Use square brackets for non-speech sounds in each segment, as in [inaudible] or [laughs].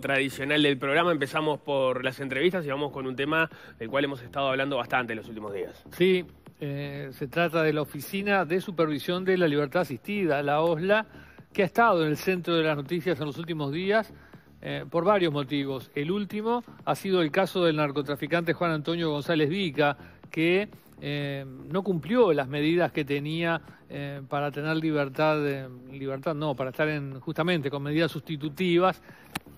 tradicional del programa. Empezamos por las entrevistas y vamos con un tema del cual hemos estado hablando bastante en los últimos días. Sí, eh, se trata de la Oficina de Supervisión de la Libertad Asistida, la OSLA, que ha estado en el centro de las noticias en los últimos días eh, por varios motivos. El último ha sido el caso del narcotraficante Juan Antonio González Vica, que eh, no cumplió las medidas que tenía eh, para tener libertad, libertad no, para estar en, justamente con medidas sustitutivas.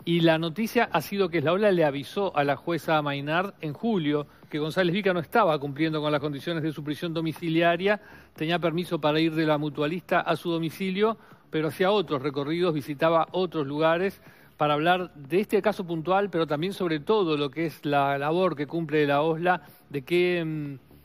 Y la noticia ha sido que la ola le avisó a la jueza Maynard en julio que González Vica no estaba cumpliendo con las condiciones de su prisión domiciliaria, tenía permiso para ir de la mutualista a su domicilio, pero hacía otros recorridos, visitaba otros lugares para hablar de este caso puntual, pero también sobre todo lo que es la labor que cumple la OLA de que mm,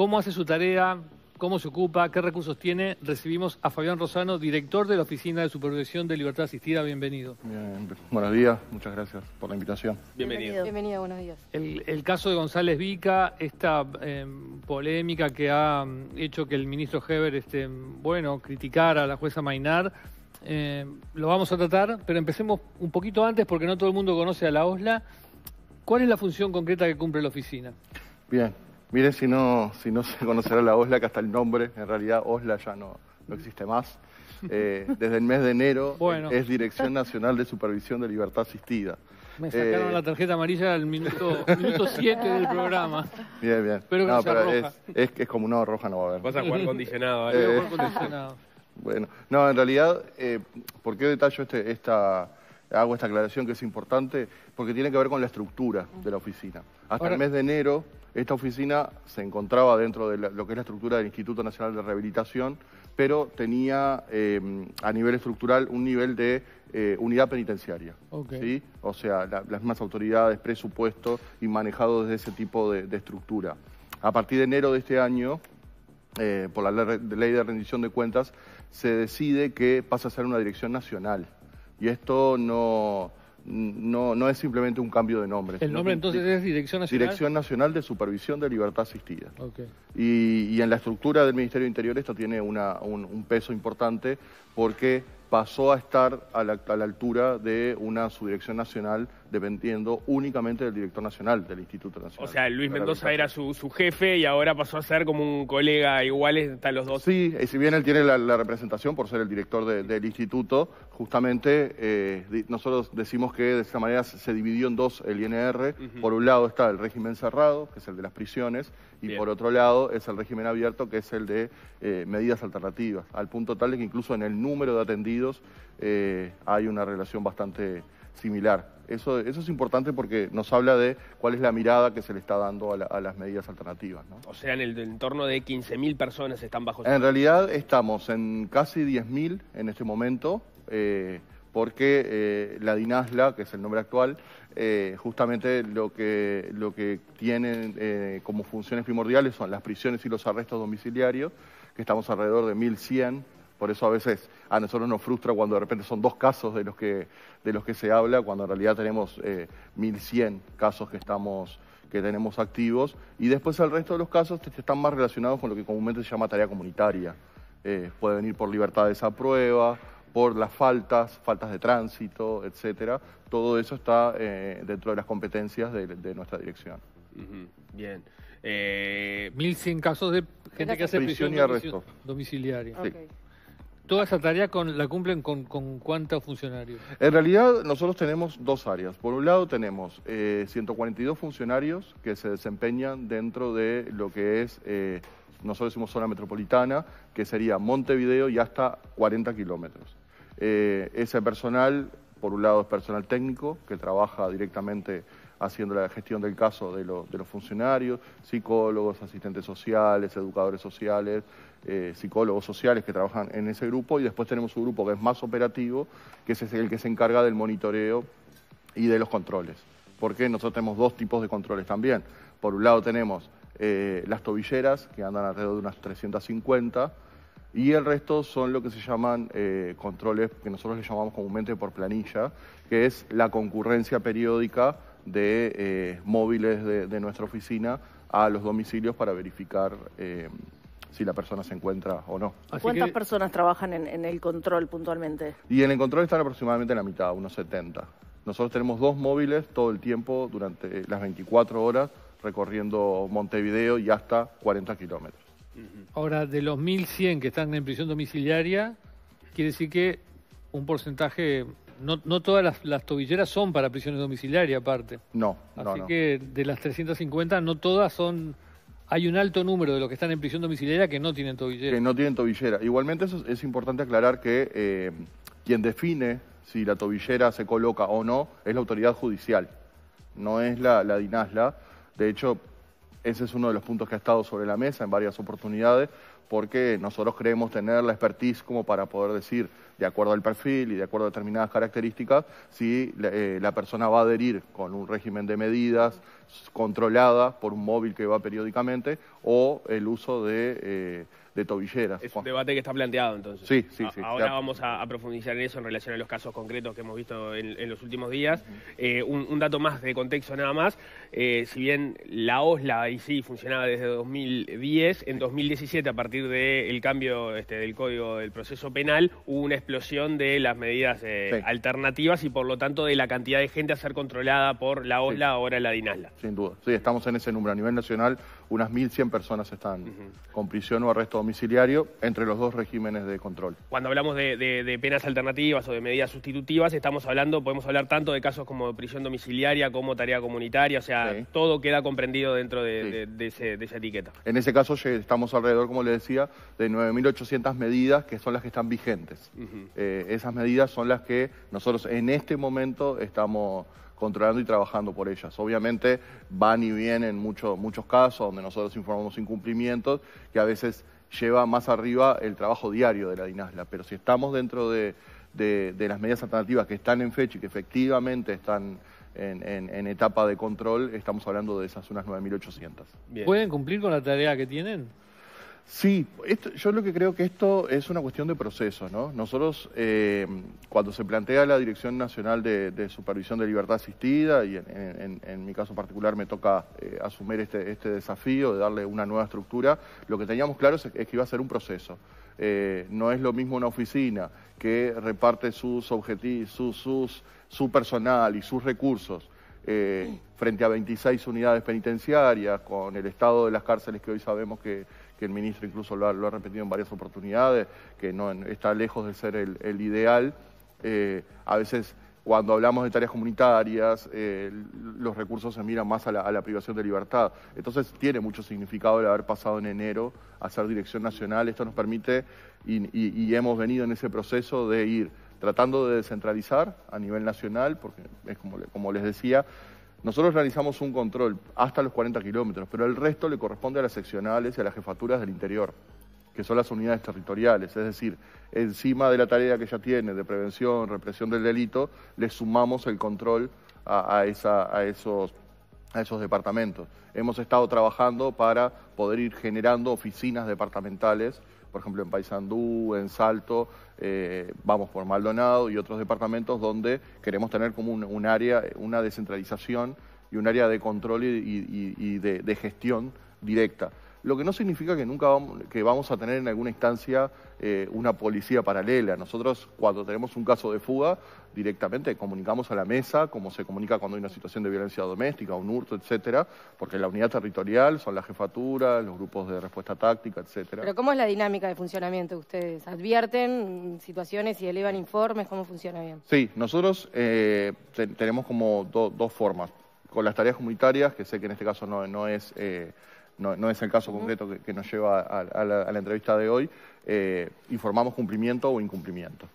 cómo hace su tarea, cómo se ocupa, qué recursos tiene. Recibimos a Fabián Rosano, director de la Oficina de Supervisión de Libertad Asistida. Bienvenido. Bien, buenos días, muchas gracias por la invitación. Bienvenido. Bienvenido, buenos días. El, caso de González Vica, esta em, polémica que ha em, hecho que el ministro Heber, este, em, bueno, criticara a la jueza Mainar, lo vamos a tratar, pero empecemos un poquito antes porque no todo el mundo conoce a la OSLA. ¿Cuál es la función concreta que cumple la oficina? Bien, Mire, si no, si no se conocerá la Osla, que hasta el nombre, en realidad Osla ya no, no existe más. Eh, desde el mes de enero es Dirección Nacional de Supervisión de Libertad Asistida. Me sacaron eh, la tarjeta amarilla al minuto 7 del programa. Bien, bien. Pero, no, es, es, es, como una roja no va a haber. Vas a jugar condicionado. Eh, bueno, no, en realidad, ¿por qué detallo este, esta, hago esta aclaración que es importante? Porque tiene que ver con la estructura de la oficina. Hasta el mes de enero esta oficina se encontraba dentro de lo que es la estructura del Instituto Nacional de Rehabilitación, pero tenía eh, a nivel estructural un nivel de eh, unidad penitenciaria. O sea, las mismas autoridades, presupuesto y manejado desde ese tipo de, estructura. A partir de enero de este año, eh, por la ley de rendición de cuentas, se decide que pasa a ser una dirección nacional. Y esto no, no, no es simplemente un cambio de nombre. ¿El nombre entonces es Dirección Nacional? Dirección Nacional de Supervisión de Libertad Asistida. Y, y, en la estructura del Ministerio del Interior esto tiene una, un peso importante porque pasó a estar a la, altura de una subdirección nacional dependiendo únicamente del director nacional del Instituto Nacional. O sea, Luis Mendoza era su, jefe y ahora pasó a ser como un colega igual, están los dos. Sí, y eh, si bien él tiene la, representación por ser el director del instituto, justamente eh, nosotros decimos que de esta manera se dividió en dos el INR. Por un lado está el régimen cerrado, que es el de las prisiones, y por otro lado es el régimen abierto, que es el de eh, medidas alternativas, al punto tal que incluso en el número de atendidos eh, hay una relación bastante similar. Eso, es importante porque nos habla de cuál es la mirada que se le está dando a, las medidas alternativas. O sea, en el entorno de 15.000 personas están bajo... En realidad estamos en casi 10.000 en este momento, eh, porque eh, la Dinasla, que es el nombre actual, justamente lo que, lo que tienen como funciones primordiales son las prisiones y los arrestos domiciliarios, que estamos alrededor de 1.100 por eso a veces a nosotros nos frustra cuando de repente son dos casos de los que, de los que se habla, cuando en realidad tenemos eh, 1.100 casos que, estamos, que tenemos activos. Y después el resto de los casos están más relacionados con lo que comúnmente se llama tarea comunitaria. Eh, puede venir por de esa prueba, por las faltas, faltas de tránsito, etcétera. Todo eso está eh, dentro de las competencias de, nuestra dirección. Bien. Eh, 1.100 casos de gente que hace prisión, y arresto domiciliaria toda esa tarea con, la cumplen con, cuántos funcionarios? En realidad nosotros tenemos dos áreas. Por un lado tenemos 142 eh, funcionarios que se desempeñan dentro de lo que es, eh, nosotros decimos zona metropolitana, que sería Montevideo y hasta 40 kilómetros. Eh, ese personal, por un lado es personal técnico, que trabaja directamente haciendo la gestión del caso de, los funcionarios, psicólogos, asistentes sociales, educadores sociales, eh, psicólogos sociales que trabajan en ese grupo y después tenemos un grupo que es más operativo, que es el que se encarga del monitoreo y de los controles. Porque nosotros tenemos dos tipos de controles también. Por un lado tenemos eh, las tobilleras, que andan alrededor de unas 350, y el resto son lo que se llaman eh, controles, que nosotros le llamamos comúnmente por planilla, que es la concurrencia periódica de eh, móviles de, nuestra oficina a los domicilios para verificar eh, si la persona se encuentra o no. ¿Cuántas personas trabajan en, en, el control puntualmente? Y en el control están aproximadamente la mitad, unos 70. Nosotros tenemos dos móviles todo el tiempo, durante las 24 horas, recorriendo Montevideo y hasta 40 kilómetros. Ahora, de los 1.100 que están en prisión domiciliaria, quiere decir que un porcentaje no, todas las, tobilleras son para prisiones domiciliarias, aparte. No, Así no, que de las 350, no todas son. Hay un alto número de los que están en prisión domiciliaria que no tienen tobillera. Que no tienen tobillera. Igualmente, es, importante aclarar que eh, quien define si la tobillera se coloca o no es la autoridad judicial, no es la, la DINASLA. De hecho, ese es uno de los puntos que ha estado sobre la mesa en varias oportunidades, porque nosotros creemos tener la expertise como para poder decir de acuerdo al perfil y de acuerdo a determinadas características, si eh, la persona va a adherir con un régimen de medidas controlada por un móvil que va periódicamente o el uso de... Eh, de tobilleras. Es un debate que está planteado entonces. Sí, sí, Ahora vamos a, profundizar en eso en relación a los casos concretos que hemos visto en, los últimos días. Eh, un, dato más de contexto nada más. Eh, si bien la OSLA y sí funcionaba desde 2010, en 2017 a partir del cambio este, del código del proceso penal hubo una explosión de las medidas eh, alternativas y por lo tanto de la cantidad de gente a ser controlada por la OSLA, ahora la DINASLA. Sin duda, sí, estamos en ese número a nivel nacional unas 1.100 personas están con prisión o arresto domiciliario entre los dos regímenes de control. Cuando hablamos de, penas alternativas o de medidas sustitutivas, estamos hablando, podemos hablar tanto de casos como prisión domiciliaria, como tarea comunitaria, o sea, todo queda comprendido dentro de, ese, esa etiqueta. En ese caso estamos alrededor, como le decía, de 9.800 medidas que son las que están vigentes. Eh, esas medidas son las que nosotros en este momento estamos controlando y trabajando por ellas. Obviamente van y vienen mucho, muchos casos donde nosotros informamos incumplimientos que a veces lleva más arriba el trabajo diario de la DINASLA. pero si estamos dentro de, las medidas alternativas que están en fecha y que efectivamente están en, en, etapa de control, estamos hablando de esas unas 9.800. ¿Pueden cumplir con la tarea que tienen? Sí, esto, yo lo que creo que esto es una cuestión de proceso, ¿no? Nosotros, eh, cuando se plantea la Dirección Nacional de, Supervisión de Libertad Asistida, y en, mi caso particular me toca eh, asumir este, este, desafío de darle una nueva estructura, lo que teníamos claro es, que iba a ser un proceso. Eh, no es lo mismo una oficina que reparte sus objetivos, sus, su personal y sus recursos frente a 26 unidades penitenciarias, con el estado de las cárceles que hoy sabemos que, que el ministro incluso lo ha, repetido en varias oportunidades, que no está lejos de ser el, ideal. Eh, a veces cuando hablamos de tareas comunitarias, eh, los recursos se miran más a la, privación de libertad. Entonces tiene mucho significado el haber pasado en enero a ser dirección nacional. Esto nos permite, y, hemos venido en ese proceso de ir tratando de descentralizar a nivel nacional, porque es como les decía, nosotros realizamos un control hasta los 40 kilómetros, pero el resto le corresponde a las seccionales y a las jefaturas del interior, que son las unidades territoriales. Es decir, encima de la tarea que ya tiene de prevención, represión del delito, le sumamos el control a, a esos departamentos. Hemos estado trabajando para poder ir generando oficinas departamentales por ejemplo en Paysandú, en Salto, eh, vamos por Maldonado y otros departamentos donde queremos tener como un, área, una descentralización y un área de control y, de gestión directa lo que no significa que nunca vamos, que vamos a tener en alguna instancia eh, una policía paralela. Nosotros cuando tenemos un caso de fuga, directamente comunicamos a la mesa, como se comunica cuando hay una situación de violencia doméstica, un hurto, etcétera, porque la unidad territorial son la jefatura, los grupos de respuesta táctica, etcétera. Pero ¿cómo es la dinámica de funcionamiento de ustedes? ¿Advierten situaciones y elevan informes? ¿Cómo funciona bien? Sí, nosotros eh, tenemos como dos formas. Con las tareas comunitarias, que sé que en este caso no, es... Eh, no, es el caso concreto que, nos lleva a, la, entrevista de hoy, eh, informamos cumplimiento o incumplimiento.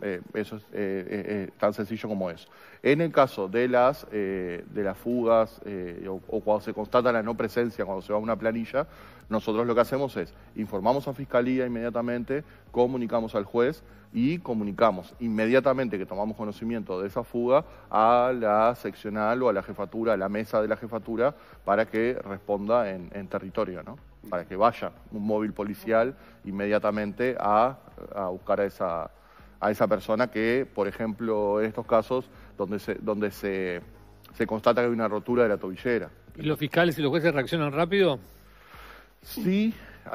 Eh, eso es eh, tan sencillo como eso. En el caso de las, de las fugas o, cuando se constata la no presencia, cuando se va a una planilla, nosotros lo que hacemos es informamos a Fiscalía inmediatamente, comunicamos al juez y comunicamos inmediatamente que tomamos conocimiento de esa fuga a la seccional o a la jefatura, a la mesa de la jefatura, para que responda en, territorio, ¿no? Para que vaya un móvil policial inmediatamente a, buscar a esa, persona que, por ejemplo, en estos casos donde donde se constata que hay una rotura de la tobillera. ¿Y los fiscales y los jueces reaccionan rápido? sí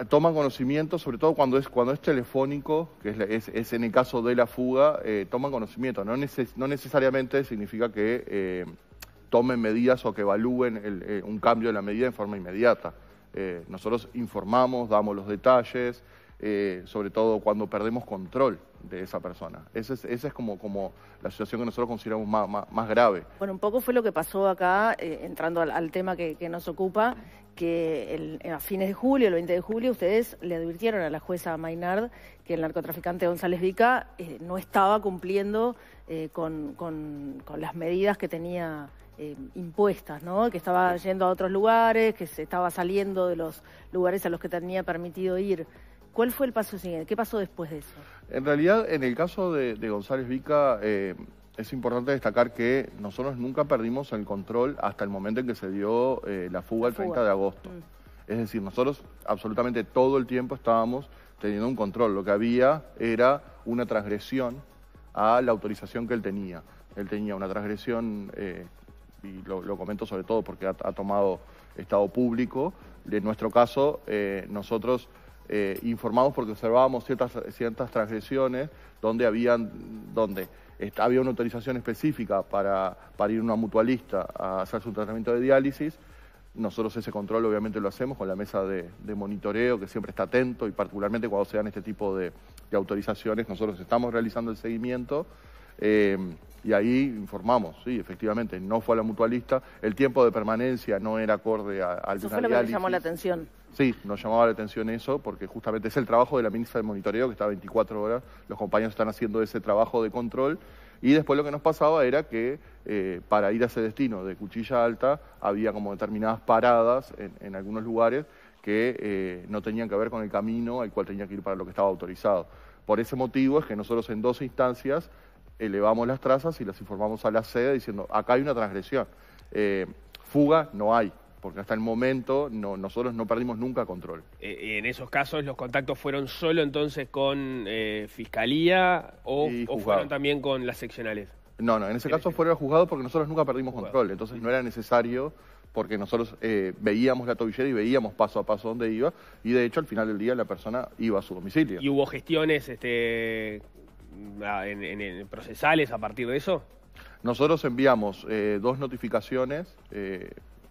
toman conocimiento, sobre todo cuando es, cuando es telefónico, que es, en el caso de la fuga, eh, toman conocimiento. No, necesariamente significa que eh, tomen medidas o que evalúen eh, un cambio de la medida en forma inmediata. nosotros informamos, damos los detalles, sobre todo cuando perdemos control de esa persona. Esa es, esa es como, como la situación que nosotros consideramos más, más, grave. Bueno, un poco fue lo que pasó acá, eh, entrando al, tema que, nos ocupa, que a fines de julio, el 20 de julio, ustedes le advirtieron a la jueza Maynard que el narcotraficante González Vica eh, no estaba cumpliendo eh, con, con las medidas que tenía... impuestas, ¿no? Que estaba yendo a otros lugares, que se estaba saliendo de los lugares a los que tenía permitido ir. ¿Cuál fue el paso siguiente? ¿Qué pasó después de eso? En realidad, en el caso de, González Vica, eh, es importante destacar que nosotros nunca perdimos el control hasta el momento en que se dio eh, la fuga el 30 de agosto. Mm. Es decir, nosotros absolutamente todo el tiempo estábamos teniendo un control. Lo que había era una transgresión a la autorización que él tenía. Él tenía una transgresión, eh, y lo, comento sobre todo porque ha, ha tomado estado público. En nuestro caso, nosotros eh, informamos porque observábamos ciertas, ciertas transgresiones donde, habían, donde había una autorización específica para, ir ir una mutualista a hacerse un tratamiento de diálisis. Nosotros ese control obviamente lo hacemos con la mesa de, monitoreo que siempre está atento y particularmente cuando se dan este tipo de, autorizaciones nosotros estamos realizando el seguimiento eh, y ahí informamos, sí, efectivamente, no fue a la mutualista, el tiempo de permanencia no era acorde al Eso fue lo que llamó la atención. Sí, nos llamaba la atención eso, porque justamente es el trabajo de la ministra de Monitoreo, que está 24 horas, los compañeros están haciendo ese trabajo de control, y después lo que nos pasaba era que eh, para ir a ese destino de Cuchilla Alta había como determinadas paradas en, algunos lugares que eh, no tenían que ver con el camino al cual tenía que ir para lo que estaba autorizado. Por ese motivo es que nosotros en dos instancias elevamos las trazas y las informamos a la sede diciendo, acá hay una transgresión, eh, fuga no hay porque hasta el momento nosotros no perdimos nunca control. Eh, en esos casos, ¿los contactos fueron solo entonces con eh, Fiscalía o, fueron también con las seccionales? No, no, en ese caso fueron juzgados porque nosotros nunca perdimos control, entonces no era necesario porque nosotros eh, veíamos la tobillera y veíamos paso a paso dónde iba y de hecho al final del día la persona iba a su domicilio. ¿Y hubo gestiones este, mm, ah, procesales a partir de eso? Nosotros enviamos dos notificaciones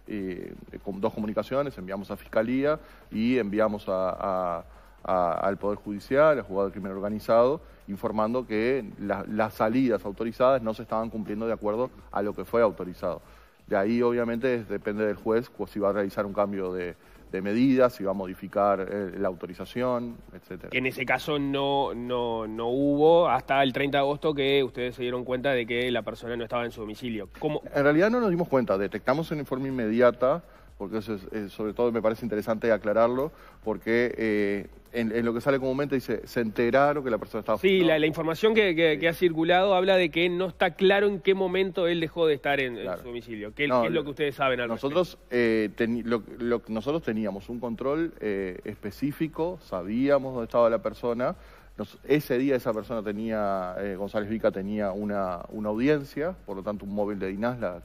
eh, con dos comunicaciones, enviamos a Fiscalía y enviamos al Poder Judicial, al Juzgado de Crimen Organizado, informando que las salidas autorizadas no se estaban cumpliendo de acuerdo a lo que fue autorizado. De ahí, obviamente, depende del juez pues, si va a realizar un cambio de, de este, medidas, si va a modificar eh, la autorización, etcétera. En ese caso no, no, no hubo hasta el 30 de agosto que ustedes se dieron cuenta de que la persona no estaba en su domicilio. ¿Cómo? En realidad no nos dimos cuenta, detectamos un informe inmediata, porque eso eh, sobre todo me parece interesante aclararlo, porque eh, en, lo que sale comúnmente dice, se enteraron que la persona estaba... Sí, la, información que, ha circulado habla de que no está claro en qué momento él dejó de estar en, su domicilio. ¿Qué, es lo que ustedes saben al nosotros, eh, lo, nosotros teníamos un control eh, específico, sabíamos dónde estaba la persona. ese día esa persona tenía, eh, González Vica tenía una, audiencia, por lo tanto un móvil de Dinas, la,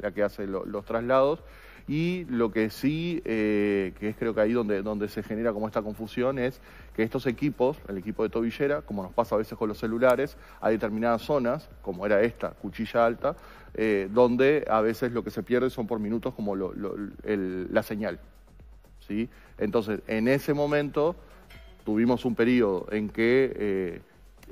la que hace los traslados y lo que sí, eh, que es creo que ahí donde, donde se genera como esta confusión, es que estos equipos, el equipo de tobillera, como nos pasa a veces con los celulares, hay determinadas zonas, como era esta, cuchilla alta, eh, donde a veces lo que se pierde son por minutos como la señal. Entonces, en ese momento tuvimos un periodo en que eh,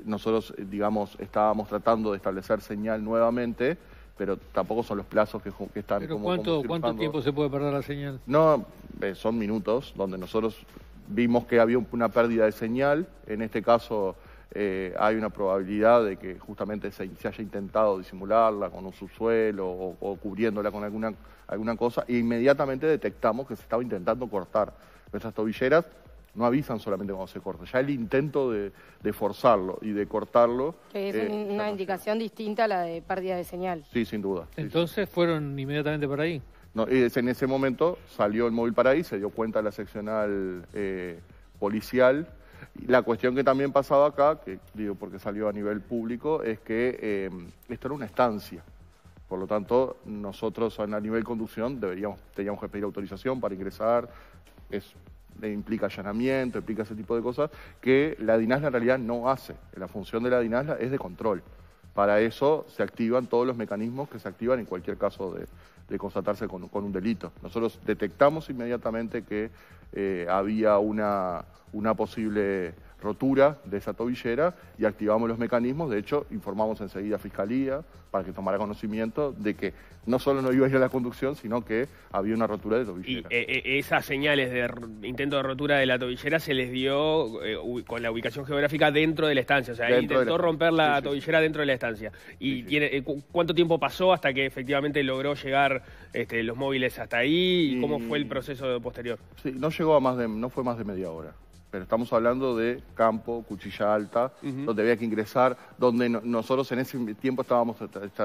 nosotros, digamos, estábamos tratando de establecer señal nuevamente, pero tampoco son los plazos que, están ¿Pero cuánto, tiempo se puede perder la señal? No, eh, son minutos donde nosotros vimos que había una pérdida de señal. En este caso eh, hay una probabilidad de que justamente se, haya intentado disimularla con un subsuelo o, cubriéndola con alguna, alguna cosa. E inmediatamente detectamos que se estaba intentando cortar esas tobilleras no avisan solamente cuando se corta, ya el intento de, forzarlo y de cortarlo... Es eh, una indicación distinta a la de pérdida de señal. Sí, sin duda. Entonces fueron inmediatamente por ahí. No, eh, en ese momento salió el móvil para ahí, se dio cuenta la seccional eh, policial. La cuestión que también pasaba acá, que digo porque salió a nivel público, es que esto era una estancia. Por lo tanto, nosotros a nivel conducción deberíamos, teníamos que pedir autorización para ingresar. Es implica allanamiento, implica ese tipo de cosas, que la DINASLA en realidad no hace. La función de la DINASLA es de control. Para eso se activan todos los mecanismos que se activan en cualquier caso de, constatarse con, un delito. Nosotros detectamos inmediatamente que eh, había una, una posible rotura de esa tobillera y activamos los mecanismos. De hecho, informamos enseguida a Fiscalía para que tomara conocimiento de que no solo no iba a ir a la conducción, sino que había una rotura de tobillera. Y eh, eh, esas señales de intento de rotura de la tobillera se les dio eh, con la ubicación geográfica dentro de la estancia. O sea, intentó romper la tobillera dentro de la estancia. ¿Y cuánto tiempo pasó hasta que efectivamente logró llegar este, los móviles hasta ahí? ¿Y, cómo fue el proceso posterior? Sí, no llegó a más de, no fue más de media hora pero estamos hablando de campo, cuchilla alta, donde había que ingresar, donde nosotros en ese tiempo estábamos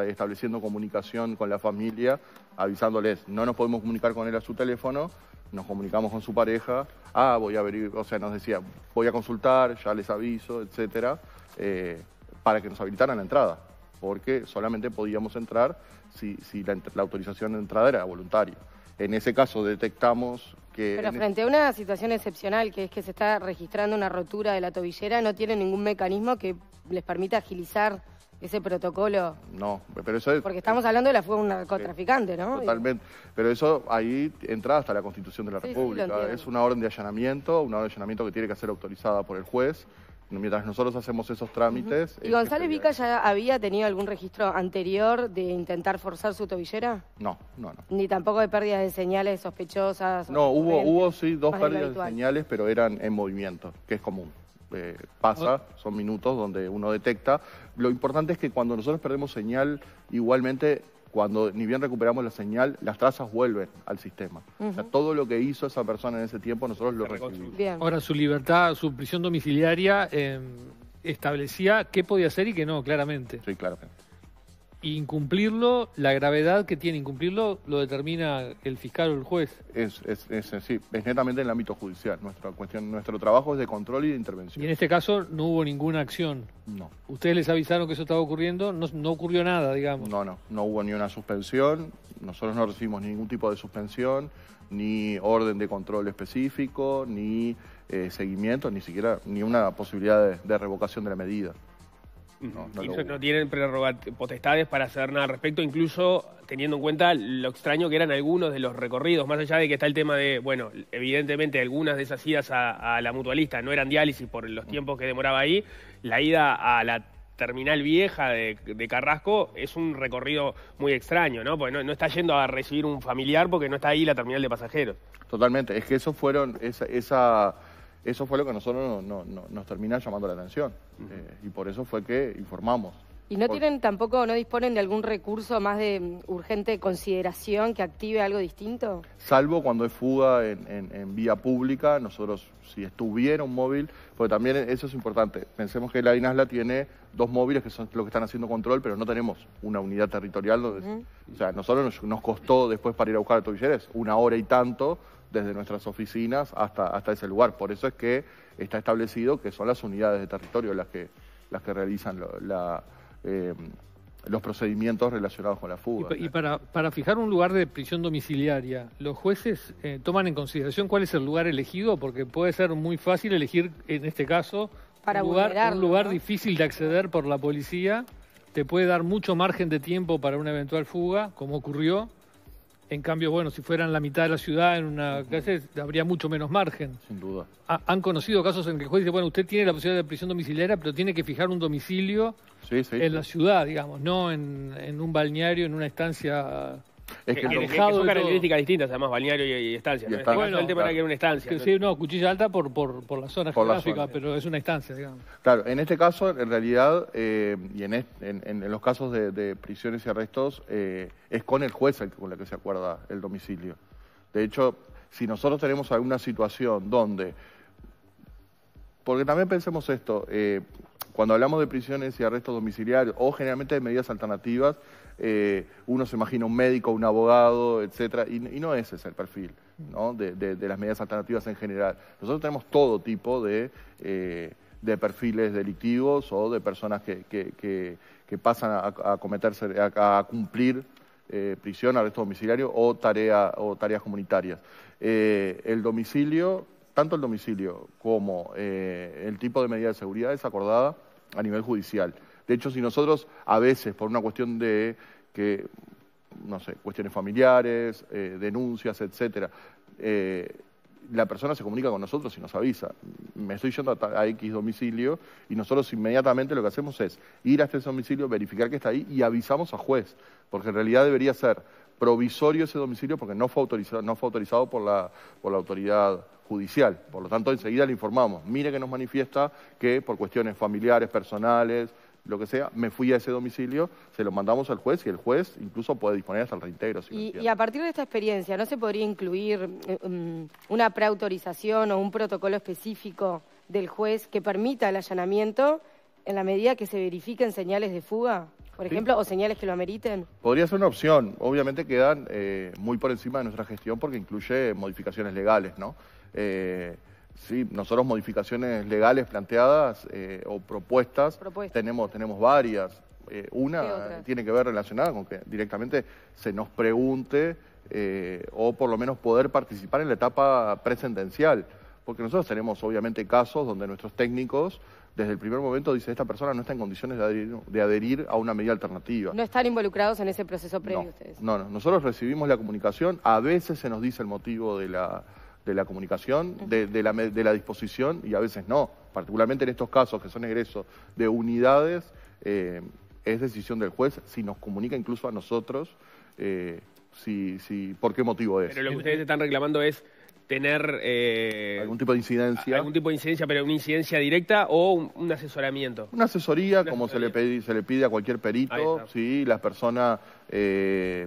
estableciendo comunicación con la familia, avisándoles, no nos podemos comunicar con él a su teléfono, nos comunicamos con su pareja, ah, voy a averiguar, o sea, nos decía, voy a consultar, ya les aviso, etcétera, eh, para que nos habilitaran la entrada, porque solamente podíamos entrar si, si la autorización de entrada era voluntaria. En ese caso detectamos pero frente a una situación excepcional, que es que se está registrando una rotura de la tobillera, ¿no tiene ningún mecanismo que les permita agilizar ese protocolo. No, pero eso Porque estamos hablando de la fuga de un narcotraficante, ¿no? Totalmente. Pero eso ahí entra hasta la Constitución de la República. es una orden de allanamiento, una orden de allanamiento que tiene que ser autorizada por el juez mientras nosotros hacemos esos trámites... ¿Y este, González Vica ya había tenido algún registro anterior de intentar forzar su tobillera? No, no, no. Ni tampoco de pérdidas de señales sospechosas. No, hubo, hubo sí dos pérdidas de señales, pero eran en movimiento, que es común. Eh, pasa, ah. son minutos donde uno detecta. Lo importante es que cuando nosotros perdemos señal, igualmente cuando ni bien recuperamos la señal, las trazas vuelven al sistema. todo lo que hizo esa persona en ese tiempo nosotros lo recibimos. Ahora, su libertad, su prisión domiciliaria eh, establecía qué podía hacer y qué no, claramente. Sí, claramente incumplirlo, la gravedad que tiene incumplirlo, lo determina el fiscal o el juez. Es, es, sí, es netamente en el ámbito judicial. Nuestra cuestión, nuestro trabajo es de control y de intervención. Y en este caso no hubo ninguna acción. No. Ustedes les avisaron que eso estaba ocurriendo, no, ocurrió nada, digamos. No, no, no hubo ni una suspensión, nosotros no recibimos ningún tipo de suspensión, ni orden de control específico, ni eh, seguimiento, ni siquiera ni una posibilidad de revocación de la medida. No, no tienen potestades para hacer nada al respecto, incluso teniendo en cuenta lo extraño que eran algunos de los recorridos, más allá de que está el tema de, bueno, evidentemente algunas de esas idas a, la mutualista no eran diálisis por los mm. tiempos que demoraba ahí, la ida a la terminal vieja de, Carrasco es un recorrido muy extraño, ¿no? Porque no, no, está yendo a recibir un familiar porque no está ahí la terminal de pasajeros. Totalmente, es que esos fueron, esa eso fue lo que a nosotros nos termina llamando la atención. Eh, y por eso fue que informamos. ¿Y no tienen tampoco, no disponen de algún recurso más de mm, urgente consideración que active algo distinto? Salvo cuando es fuga en, en, vía pública, nosotros si estuviera un móvil, porque también eso es importante, pensemos que la INASLA tiene dos móviles que son los que están haciendo control, pero no tenemos una unidad territorial, donde, o sea, nosotros nos, costó después para ir a buscar a Tobilleres una hora y tanto desde nuestras oficinas hasta, hasta ese lugar. Por eso es que está establecido que son las unidades de territorio las que, las que realizan la, em, los procedimientos relacionados con la fuga. Y, para, para, fijar un lugar de prisión domiciliaria, ¿los jueces eh, toman en consideración cuál es el lugar elegido? Porque puede ser muy fácil elegir, en este caso, un, lugar, difícil de acceder por la policía, te puede dar mucho margen de tiempo para una eventual fuga, como ocurrió, en cambio, bueno, si fueran la mitad de la ciudad en una clase, habría mucho menos margen. Sin duda. han conocido casos en que el juez dice, bueno, usted tiene la posibilidad de prisión domiciliaria, pero tiene que fijar un domicilio en la ciudad, digamos, no en un balneario, en una estancia es que, son eh, eh, eh, características distintas, además, balneario y, estancia. Bueno, este el tema era que era una estancia. Sí, no, cuchilla alta por, por, por la zona geográfica, pero es una estancia, digamos. Claro, en este caso, en realidad, y en, en, los casos de, prisiones y arrestos, es con el juez con el que se acuerda el domicilio. De hecho, si nosotros tenemos alguna situación donde... Porque también pensemos esto, cuando hablamos de prisiones y arrestos domiciliarios, o generalmente de medidas alternativas, eh, uno se imagina un médico, un abogado, etcétera, y, no ese es el perfil de, las medidas alternativas en general. Nosotros tenemos todo tipo de, eh, perfiles delictivos o de personas que, pasan a, cometerse, a, cumplir eh, prisión, arresto domiciliario o, o tareas comunitarias. el domicilio, tanto el domicilio como el tipo de medida de seguridad es acordada a nivel judicial. De hecho, si nosotros a veces, por una cuestión de que, no sé, cuestiones familiares, eh, denuncias, etcétera, eh, la persona se comunica con nosotros y nos avisa. Me estoy yendo a, X domicilio y nosotros inmediatamente lo que hacemos es ir a este domicilio, verificar que está ahí y avisamos a juez, porque en realidad debería ser provisorio ese domicilio porque no fue autorizado, no fue autorizado por, la, por la autoridad judicial. Por lo tanto, enseguida le informamos. Mire que nos manifiesta que por cuestiones familiares, personales, lo que sea, me fui a ese domicilio, se lo mandamos al juez y el juez incluso puede disponer hasta el reintegro. y, a partir de esta experiencia, ¿no se podría incluir eh, mm, una preautorización o un protocolo específico del juez que permita el allanamiento en la medida que se verifiquen señales de fuga? por ejemplo, o señales que lo ameriten? Podría ser una opción. Obviamente quedan eh, muy por encima de nuestra gestión porque incluye modificaciones legales, ¿no? Eh, Sí, nosotros modificaciones legales planteadas eh, o propuestas, Tenemos, tenemos varias. Eh, una tiene que ver relacionada con que directamente se nos pregunte eh, o por lo menos poder participar en la etapa presidencial. Porque nosotros tenemos obviamente casos donde nuestros técnicos desde el primer momento dicen, esta persona no está en condiciones de adherir, a una medida alternativa. ¿No están involucrados en ese proceso previo ustedes? No, no, nosotros recibimos la comunicación, a veces se nos dice el motivo de la de la comunicación, de, de, la, disposición y a veces no. Particularmente en estos casos que son egresos de unidades, eh, es decisión del juez si nos comunica incluso a nosotros eh, si, si, por qué motivo es. Pero lo que ustedes están reclamando es tener... Eh, algún tipo de incidencia. Algún tipo de incidencia, pero una incidencia directa o un, asesoramiento. Una asesoría, como Se, le pide, se le pide a cualquier perito, ¿sí? las personas eh,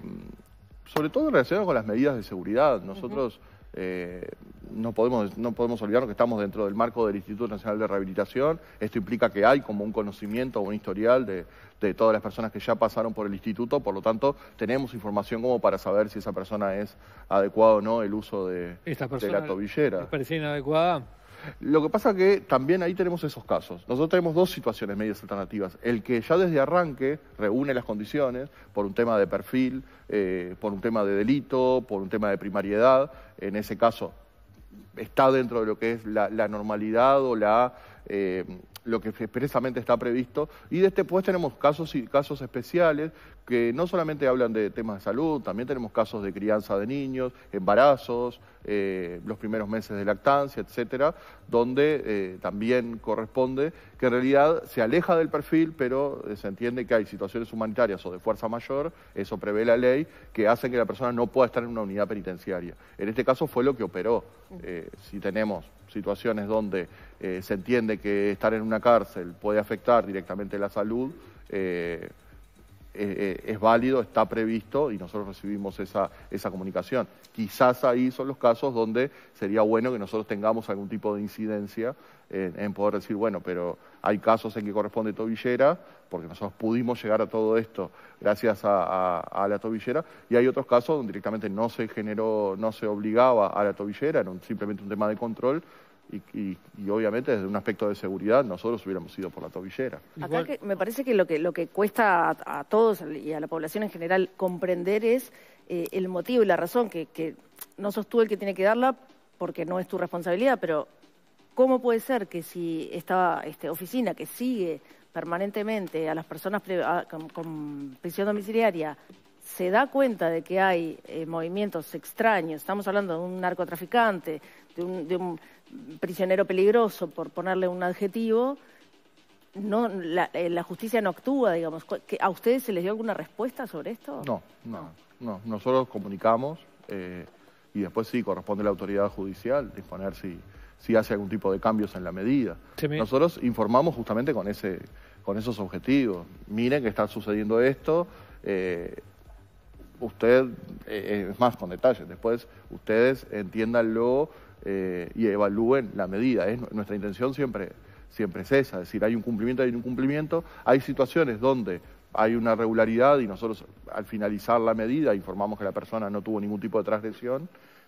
sobre todo en relación con las medidas de seguridad. Nosotros eh, no, podemos, no podemos olvidarnos que estamos dentro del marco del Instituto Nacional de Rehabilitación. Esto implica que hay como un conocimiento o un historial de, todas las personas que ya pasaron por el instituto, por lo tanto tenemos información como para saber si esa persona es adecuada o no el uso de, la tobillera. ¿Es inadecuada? Lo que pasa que también ahí tenemos esos casos. Nosotros tenemos dos situaciones medias alternativas. El que ya desde arranque reúne las condiciones por un tema de perfil, eh, por un tema de delito, por un tema de primariedad. En ese caso está dentro de lo que es la, normalidad o la eh, lo que expresamente está previsto. Y después este, tenemos casos, casos especiales que no solamente hablan de temas de salud, también tenemos casos de crianza de niños, embarazos, eh, los primeros meses de lactancia, etcétera, donde eh, también corresponde que en realidad se aleja del perfil, pero eh, se entiende que hay situaciones humanitarias o de fuerza mayor, eso prevé la ley, que hacen que la persona no pueda estar en una unidad penitenciaria. En este caso fue lo que operó. si tenemos situaciones donde eh, se entiende que estar en una cárcel puede afectar directamente la salud, eh, eh, es válido, está previsto y nosotros recibimos esa, esa comunicación. Quizás ahí son los casos donde sería bueno que nosotros tengamos algún tipo de incidencia en, poder decir, bueno, pero hay casos en que corresponde tobillera, porque nosotros pudimos llegar a todo esto gracias a, la tobillera, y hay otros casos donde directamente no se generó, no se obligaba a la tobillera, era simplemente un tema de control, y, obviamente desde un aspecto de seguridad nosotros hubiéramos ido por la tobillera. me parece que lo que, cuesta a, todos y a la población en general comprender es eh, el motivo y la razón, que, no sos tú el que tiene que darla porque no es tu responsabilidad, pero ¿cómo puede ser que si esta este, oficina que sigue permanentemente a las personas con, prisión domiciliaria se da cuenta de que hay eh, movimientos extraños, estamos hablando de un narcotraficante, de un prisionero peligroso, por ponerle un adjetivo, no, la, eh, justicia no actúa, digamos. ¿A ustedes se les dio alguna respuesta sobre esto? No, no, no. Nosotros comunicamos eh, y después sí corresponde a la autoridad judicial disponer si, si hace algún tipo de cambios en la medida. Nosotros informamos justamente con, ese, con esos objetivos. Miren que está sucediendo esto. Eh, usted, es más, con detalles, después ustedes entiéndanlo eh, y evalúen la medida. Es, nuestra intención siempre, siempre es esa, es decir, hay un cumplimiento, hay un incumplimiento, hay situaciones donde hay una regularidad y nosotros al finalizar la medida informamos que la persona no tuvo ningún tipo de transgresión.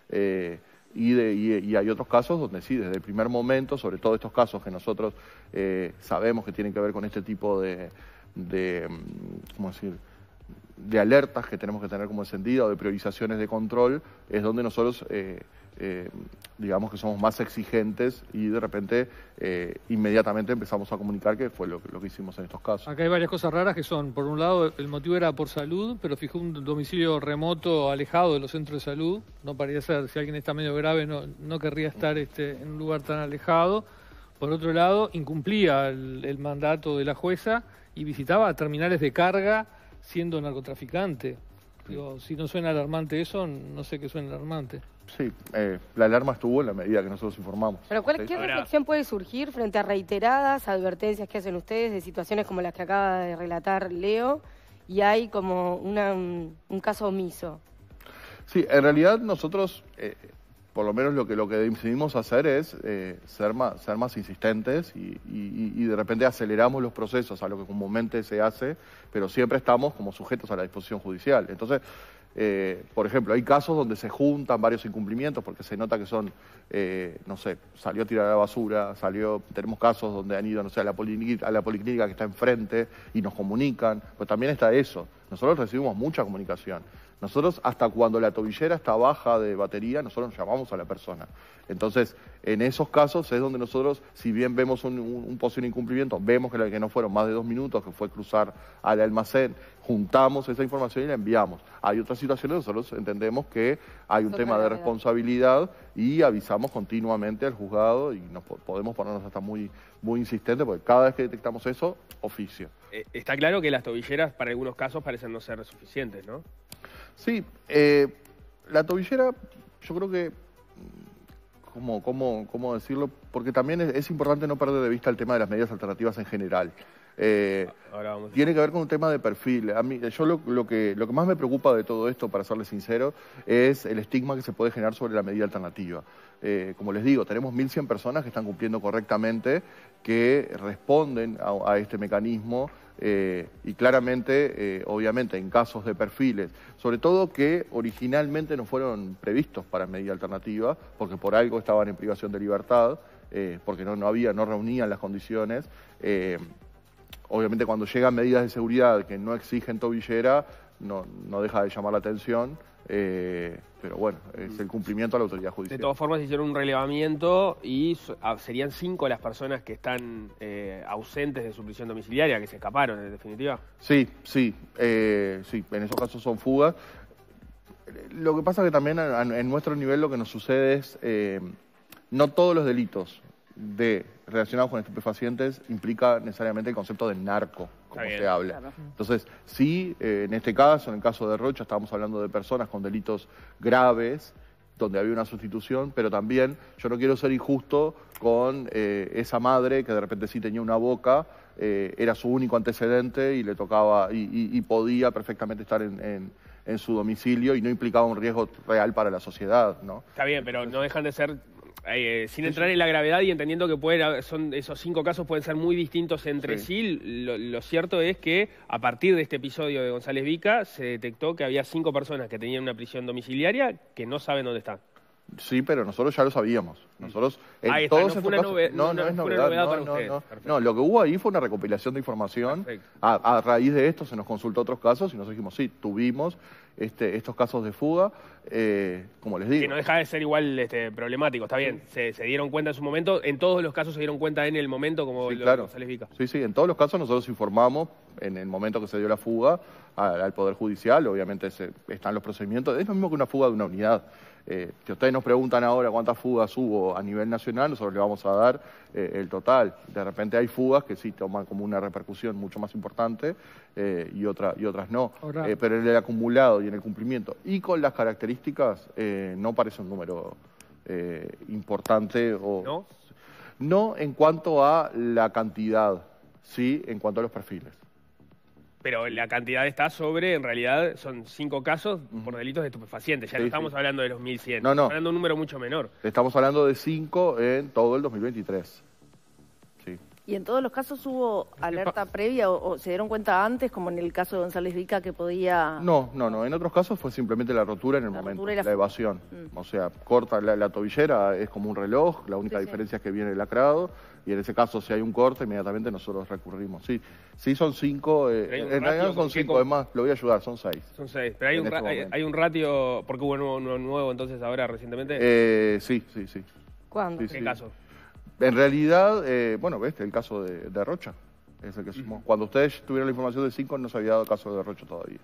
Eh, y, de, hay otros casos donde sí, desde el primer momento, sobre todo estos casos que nosotros eh, sabemos que tienen que ver con este tipo de, de, mm, ¿cómo decir? de alertas que tenemos que tener como encendida o de priorizaciones de control, es donde nosotros eh, eh, digamos que somos más exigentes y de repente eh, inmediatamente empezamos a comunicar que fue lo, que hicimos en estos casos. Acá hay varias cosas raras que son, por un lado, el motivo era por salud, pero fijó un domicilio remoto, alejado de los centros de salud. No parecía ser, si alguien está medio grave, no, querría estar este, en un lugar tan alejado. Por otro lado, incumplía el, mandato de la jueza y visitaba terminales de carga siendo narcotraficante. Digo, si no suena alarmante eso, no sé qué suena alarmante. Sí, eh, la alarma estuvo en la medida que nosotros informamos. Pero ¿cuál, ¿qué reflexión puede surgir frente a reiteradas advertencias que hacen ustedes de situaciones como las que acaba de relatar Leo y hay como un, caso omiso? Sí, en realidad nosotros, eh, por lo menos lo que, lo que decidimos hacer es eh, ser, más, ser más insistentes y, y de repente aceleramos los procesos a lo que comúnmente se hace, pero siempre estamos como sujetos a la disposición judicial. Entonces, eh, por ejemplo, hay casos donde se juntan varios incumplimientos porque se nota que son, eh, no sé, salió a tirar la basura, salió, tenemos casos donde han ido, no sé, a la, policlínica que está enfrente y nos comunican, pues también está eso. Nosotros recibimos mucha comunicación. Nosotros, hasta cuando la tobillera está baja de batería, nosotros nos llamamos a la persona. Entonces, en esos casos es donde nosotros, si bien vemos un, posible incumplimiento, vemos que, que no fueron más de dos minutos, que fue cruzar al almacén, juntamos esa información y la enviamos. Hay otras situaciones, nosotros entendemos que hay un tema de responsabilidad y avisamos continuamente al juzgado y nos podemos ponernos hasta muy, muy insistentes porque cada vez que detectamos eso, oficio. Eh, está claro que las tobilleras para algunos casos parecen no ser suficientes, ¿no? Sí, eh, la tobillera yo creo que mm, ¿Cómo, cómo, cómo, decirlo, porque también es, importante no perder de vista el tema de las medidas alternativas en general. Eh, tiene que ver con un tema de perfil. yo lo, que, más me preocupa de todo esto, para serles sincero, es el estigma que se puede generar sobre la medida alternativa. Eh, como les digo, tenemos 1.100 personas que están cumpliendo correctamente, que responden a, este mecanismo eh, y claramente, obviamente, en casos de perfiles, sobre todo que originalmente no fueron previstos para medida alternativa, porque por algo estaban en privación de libertad, porque no, no había, no reunían las condiciones. Obviamente cuando llegan medidas de seguridad que no exigen tobillera, no, deja de llamar la atención. Eh, pero bueno, es el cumplimiento a la autoridad judicial. De todas formas, hicieron un relevamiento y ah, serían cinco las personas que están eh, ausentes de su prisión domiciliaria, que se escaparon, en definitiva. Sí, sí, eh, sí, en esos casos son fugas. Lo que pasa que también en nuestro nivel lo que nos sucede es no todos los delitos de relacionados con estupefacientes implica necesariamente el concepto de narco, como se habla. Entonces, sí, eh, en este caso, en el caso de Rocha, estábamos hablando de personas con delitos graves, donde había una sustitución, pero también yo no quiero ser injusto con eh, esa madre que de repente sí tenía una boca, eh, era su único antecedente y le tocaba y, podía perfectamente estar en, en, en, su domicilio y no implicaba un riesgo real para la sociedad, ¿no? Está bien, pero no dejan de ser eh, sin entrar en la gravedad y entendiendo que son, esos cinco casos pueden ser muy distintos entre sí, lo, cierto es que a partir de este episodio de González Vica se detectó que había cinco personas que tenían una prisión domiciliaria que no saben dónde están. Sí, pero nosotros ya lo sabíamos. Mm. Nosotros, todos no, fue una no, es novedad. para no, no, lo que hubo ahí fue una recopilación de información. A, a, raíz de esto se nos consultó otros casos y nos dijimos, sí, tuvimos este, estos casos de fuga, eh, como les digo. Que no deja de ser igual este, problemático, está bien, se, dieron cuenta en su momento, en todos los casos se dieron cuenta en el momento, como claro. Sí, sí, en todos los casos nosotros informamos en el momento que se dio la fuga al, Poder Judicial, obviamente están los procedimientos, es lo mismo que una fuga de una unidad si eh, ustedes nos preguntan ahora cuántas fugas hubo a nivel nacional, nosotros le vamos a dar eh, el total. De repente hay fugas que sí toman como una repercusión mucho más importante eh, y, otra, y otras no. pero en el acumulado y en el cumplimiento y con las características no parece un número importante. O, no en cuanto a la cantidad, sí en cuanto a los perfiles. Pero la cantidad está sobre, en realidad, son cinco casos por delitos de estupefacientes. Ya no estamos hablando de los 1.100. No, no. Estamos hablando de un número mucho menor. Estamos hablando de cinco en todo el 2023. Sí. ¿Y en todos los casos hubo alerta previa o, se dieron cuenta antes, como en el caso de González Vica, que podía...? No, no, no. En otros casos fue simplemente la rotura en el momento, la... evasión. Mm. O sea, corta la, tobillera, es como un reloj, la única diferencia es que viene lacrado y en ese caso si hay un corte, inmediatamente nosotros recurrimos. Sí, sí son cinco, eh, en realidad son cinco, es más, lo voy a ayudar, son seis. Son seis, pero hay, un, este hay, un, ratio, porque hubo uno nuevo, entonces ahora recientemente. Eh, sí, sí, sí. ¿Cuándo? ¿Qué caso? En realidad, eh, bueno, ves el caso de, de, Rocha, es que Cuando ustedes tuvieron la información de cinco no se había dado caso de Rocha todavía.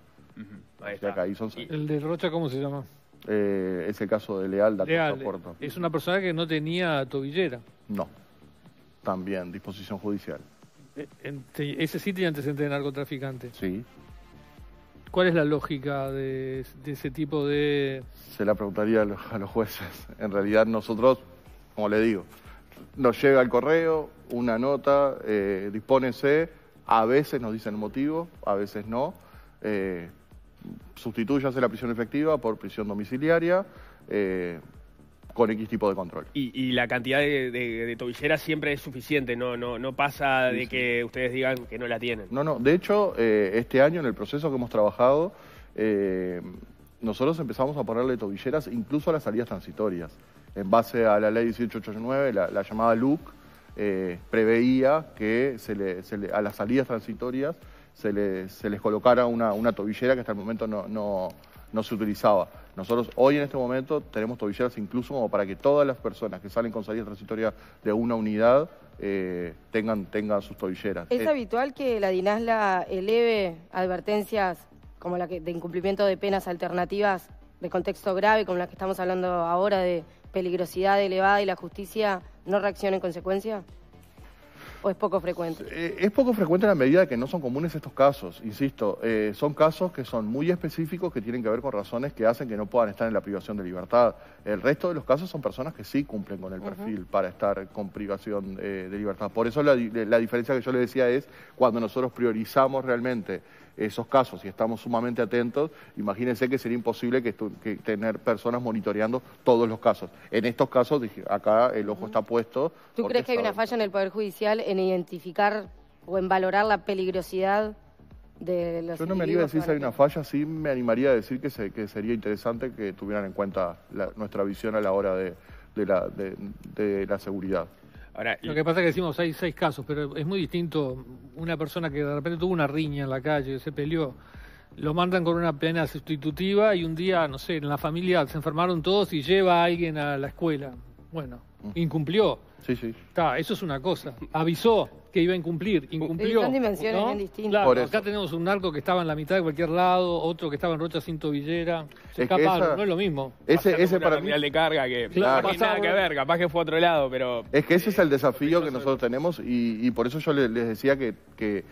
son seis. ¿El de Rocha cómo se llama? Eh, es el caso de Leal, Leal Es una persona que no tenía tobillera. No también disposición judicial. Eh, ese sí tiene antecedentes de narcotraficante. Sí. ¿Cuál es la lógica de, ese tipo de...? Se la preguntaría a los, jueces. En realidad nosotros, como le digo, nos llega el correo, una nota, eh, dispónense, a veces nos dicen el motivo, a veces no. Eh, sustituyase la prisión efectiva por prisión domiciliaria. Eh, con X tipo de control. Y, la cantidad de, tobilleras siempre es suficiente, no, no, no pasa de que ustedes digan que no la tienen. No, no, de hecho, eh, este año en el proceso que hemos trabajado, eh, nosotros empezamos a ponerle tobilleras incluso a las salidas transitorias. En base a la ley 1889, la, llamada LUC, eh, preveía que se le, a las salidas transitorias se, se les colocara una, tobillera que hasta el momento no, no se utilizaba. Nosotros hoy en este momento tenemos tobilleras incluso como para que todas las personas que salen con salida transitoria de una unidad eh, tengan, tengan sus tobilleras. ¿Es eh, habitual que la DINASLA eleve advertencias como la que, de incumplimiento de penas alternativas de contexto grave, como la que estamos hablando ahora de peligrosidad elevada y la justicia no reaccione en consecuencia? es poco frecuente? Eh, es poco frecuente en la medida que no son comunes estos casos, insisto. Eh, son casos que son muy específicos, que tienen que ver con razones que hacen que no puedan estar en la privación de libertad. El resto de los casos son personas que sí cumplen con el perfil para estar con privación eh, de libertad. Por eso la, la diferencia que yo le decía es cuando nosotros priorizamos realmente esos casos. Si estamos sumamente atentos, imagínense que sería imposible que, tener personas monitoreando todos los casos. En estos casos, acá el ojo está puesto. ¿Tú crees que hay una falla en el Poder Judicial en identificar o en valorar la peligrosidad? De los Yo no me animaría a decir si hay una falla, sí me animaría a decir que, que sería interesante que tuvieran en cuenta nuestra visión a la hora de, la, de la seguridad lo que pasa es que decimos hay seis casos, pero es muy distinto una persona que de repente tuvo una riña en la calle, se peleó, lo mandan con una pena sustitutiva y un día, no sé, en la familia se enfermaron todos y lleva a alguien a la escuela. Bueno, incumplió. Sí, sí. Está, eso es una cosa. Avisó que iba a incumplir, incumplió. dimensiones distintas. acá tenemos un arco que estaba en la mitad de cualquier lado, otro que estaba en Rocha Cinto Villera. Se no es lo mismo. Ese, ese para mí. de carga que nada que ver, capaz que fue a otro lado, pero. Es que ese es el eh, desafío que nosotros tenemos y, por eso yo les, decía que, que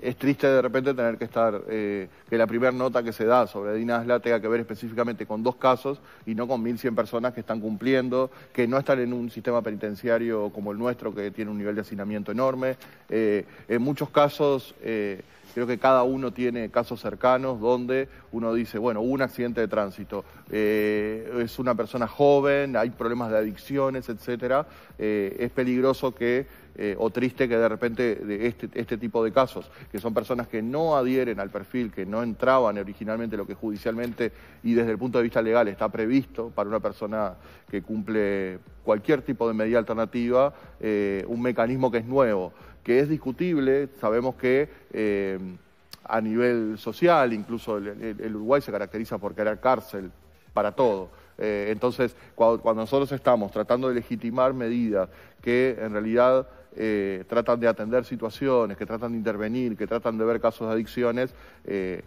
es triste de repente tener que estar, eh, que la primera nota que se da sobre Dina tenga que ver específicamente con dos casos y no con 1.100 personas que están cumpliendo, que no están en un sistema penitenciario como el nuestro, que tiene un nivel de hacinamiento enorme. Eh, en muchos casos, eh, creo que cada uno tiene casos cercanos donde uno dice, bueno, hubo un accidente de tránsito, es una persona joven, hay problemas de adicciones, etcétera. es peligroso que eh, o triste que de repente de este, este tipo de casos, que son personas que no adhieren al perfil, que no entraban originalmente lo que judicialmente y desde el punto de vista legal está previsto para una persona que cumple cualquier tipo de medida alternativa, eh, un mecanismo que es nuevo, que es discutible, sabemos que... Eh, a nivel social, incluso el, Uruguay se caracteriza por crear cárcel para todo. entonces, cuando, nosotros estamos tratando de legitimar medidas que en realidad eh, tratan de atender situaciones, que tratan de intervenir, que tratan de ver casos de adicciones. Eh,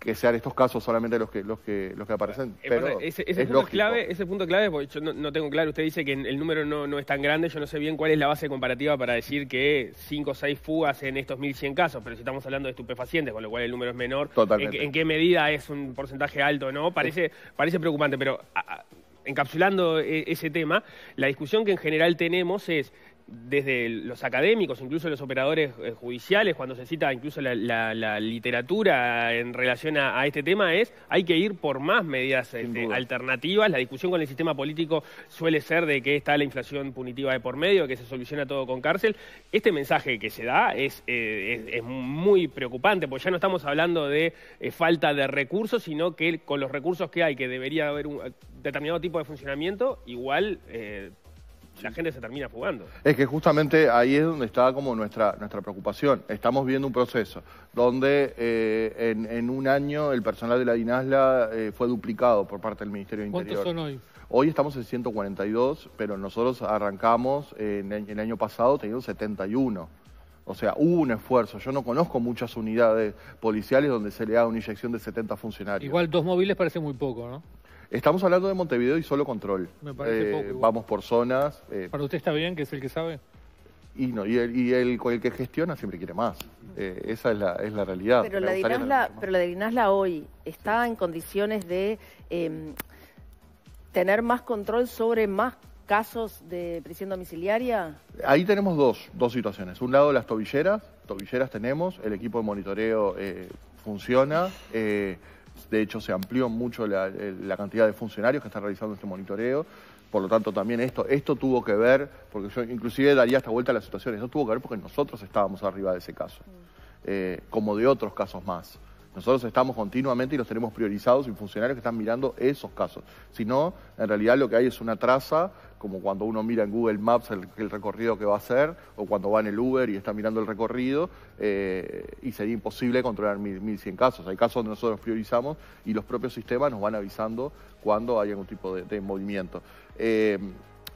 que sean estos casos solamente los que los que los que aparecen. Eh, ese, punto clave, punto clave, porque yo no, tengo claro. Usted dice que el número no, es tan grande. Yo no sé bien cuál es la base comparativa para decir que 5 o 6 fugas en estos 1.100 casos. Pero si estamos hablando de estupefacientes, con lo cual el número es menor, ¿en, qué medida es un porcentaje alto no? Parece, preocupante, pero encapsulando ese tema, la discusión que en general tenemos es desde los académicos, incluso los operadores eh, judiciales, cuando se cita incluso la, literatura en relación a, este tema, es hay que ir por más medidas este, alternativas. La discusión con el sistema político suele ser de que está la inflación punitiva de por medio, que se soluciona todo con cárcel. Este mensaje que se da es, eh, es, muy preocupante, porque ya no estamos hablando de eh, falta de recursos, sino que con los recursos que hay, que debería haber un determinado tipo de funcionamiento, igual la gente se termina jugando Es que justamente ahí es donde está como nuestra, nuestra preocupación. Estamos viendo un proceso donde eh, en, en, un año el personal de la Dinasla eh, fue duplicado por parte del Ministerio de Interior. ¿Cuántos son hoy? Hoy estamos en 142, pero nosotros arrancamos en, el año pasado teniendo 71. O sea, hubo un esfuerzo. Yo no conozco muchas unidades policiales donde se le da una inyección de 70 funcionarios. Igual dos móviles parece muy poco, ¿no? Estamos hablando de Montevideo y solo control. Me parece eh, Vamos por zonas. Eh, ¿Para usted está bien, que es el que sabe? Y, no, y, el, que gestiona siempre quiere más. Eh, esa es la, es la realidad. Pero la, pero la de Dinasla hoy está en condiciones de em, tener más control sobre más casos de prisión domiciliaria? Ahí tenemos dos, dos situaciones. Un lado las tobilleras, tobilleras tenemos, el equipo de monitoreo eh, funciona. De hecho, se amplió mucho eh, la, cantidad de funcionarios que están realizando este monitoreo. Por lo tanto, también esto, esto tuvo que ver, porque yo inclusive daría esta vuelta a la situación, esto tuvo que ver porque nosotros estábamos arriba de ese caso, mm. eh, como de otros casos más. Nosotros estamos continuamente y los tenemos priorizados y funcionarios que están mirando esos casos. Si no, en realidad lo que hay es una traza, como cuando uno mira en Google Maps el, recorrido que va a hacer, o cuando va en el Uber y está mirando el recorrido, eh, y sería imposible controlar 1.100 casos. Hay casos donde nosotros priorizamos y los propios sistemas nos van avisando cuando hay algún tipo de, movimiento. Eh,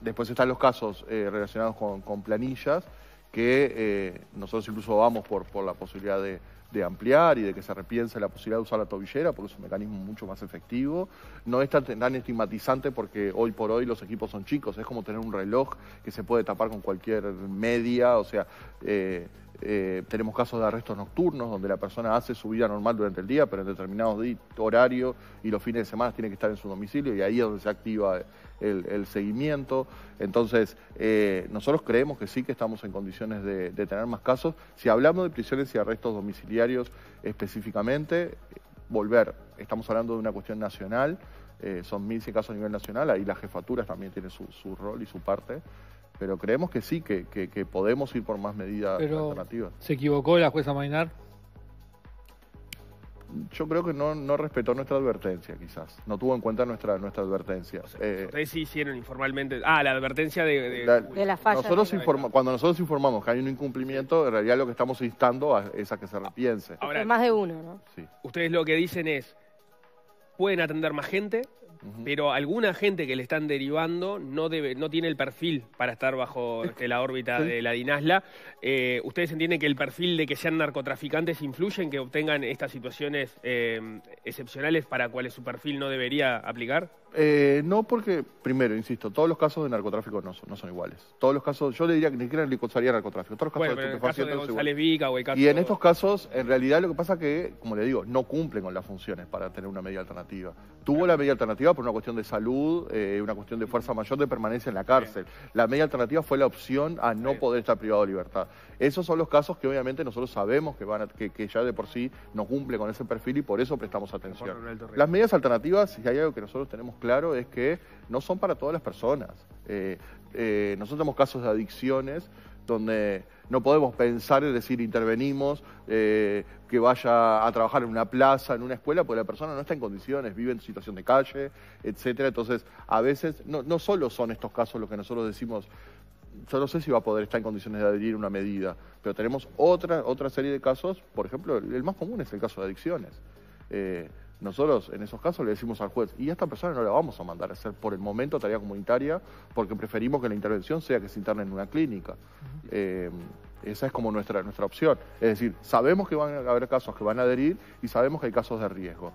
después están los casos eh, relacionados con, planillas, que nosotros incluso vamos por la posibilidad de de ampliar y de que se repiense la posibilidad de usar la tobillera, porque es un mecanismo mucho más efectivo. No es tan, tan estigmatizante porque hoy por hoy los equipos son chicos, es como tener un reloj que se puede tapar con cualquier media, o sea... Eh, eh, tenemos casos de arrestos nocturnos donde la persona hace su vida normal durante el día, pero en determinados horarios y los fines de semana tiene que estar en su domicilio y ahí es donde se activa el, seguimiento. Entonces, eh, nosotros creemos que sí que estamos en condiciones de, tener más casos. Si hablamos de prisiones y arrestos domiciliarios específicamente, volver, estamos hablando de una cuestión nacional. Eh, son 1.100 casos a nivel nacional, ahí las jefaturas también tienen su rol y su parte pero creemos que sí, que, que, podemos ir por más medidas alternativas. ¿Se equivocó la jueza Mainar? Yo creo que no, no respetó nuestra advertencia, quizás. No tuvo en cuenta nuestra, nuestra advertencia. Eh, ustedes sí hicieron informalmente. Ah, la advertencia de, la, Nosotros cuando nosotros informamos que hay un incumplimiento, en realidad lo que estamos instando es a que se repiense. Ahora, más de uno, ¿no? Ustedes lo que dicen es, ¿pueden atender más gente? pero alguna gente que le están derivando no, tiene el perfil para estar bajo [laughs] la órbita de la dinasla. Eh, ¿Ustedes entienden que el perfil de que sean narcotraficantes influye en que obtengan estas situaciones eh, excepcionales para cuales su perfil no debería aplicar? Eh, no, porque, primero, insisto, todos los casos de narcotráfico no son, no son iguales. Todos los casos, yo le diría que ni siquiera sería narcotráfico. Todos los casos bueno, de, Y en estos casos, en realidad lo que pasa es que, como le digo, no cumplen con las funciones para tener una media alternativa. Tuvo la media alternativa por una cuestión de salud, eh, una cuestión de fuerza mayor de permanencia en la cárcel. La media alternativa fue la opción a no poder estar privado de libertad. Esos son los casos que obviamente nosotros sabemos que, van ya de por sí no cumple con ese perfil y por eso prestamos atención. Las medidas alternativas, si hay algo que nosotros tenemos claro es que no son para todas las personas. Eh, eh, nosotros tenemos casos de adicciones donde no podemos pensar, es decir, intervenimos, eh, que vaya a trabajar en una plaza, en una escuela, porque la persona no está en condiciones, vive en situación de calle, etcétera. Entonces, a veces, no, solo son estos casos los que nosotros decimos, yo no sé si va a poder estar en condiciones de adherir una medida, pero tenemos otra, otra serie de casos, por ejemplo, el, más común es el caso de adicciones. Nosotros en esos casos le decimos al juez, y a esta persona no la vamos a mandar a hacer por el momento tarea comunitaria, porque preferimos que la intervención sea que se interne en una clínica. Eh, esa es como nuestra, nuestra opción. Es decir, sabemos que van a haber casos que van a adherir y sabemos que hay casos de riesgo.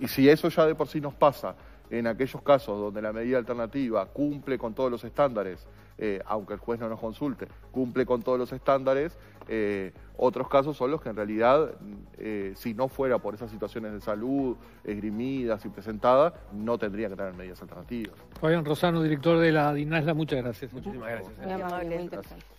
Y si eso ya de por sí nos pasa en aquellos casos donde la medida alternativa cumple con todos los estándares eh, aunque el juez no nos consulte, cumple con todos los estándares. Eh, otros casos son los que en realidad, eh, si no fuera por esas situaciones de salud esgrimidas y presentadas, no tendría que tener medidas alternativas. Fabián Rosano, director de la DINASLA, muchas gracias. Muchísimas gracias.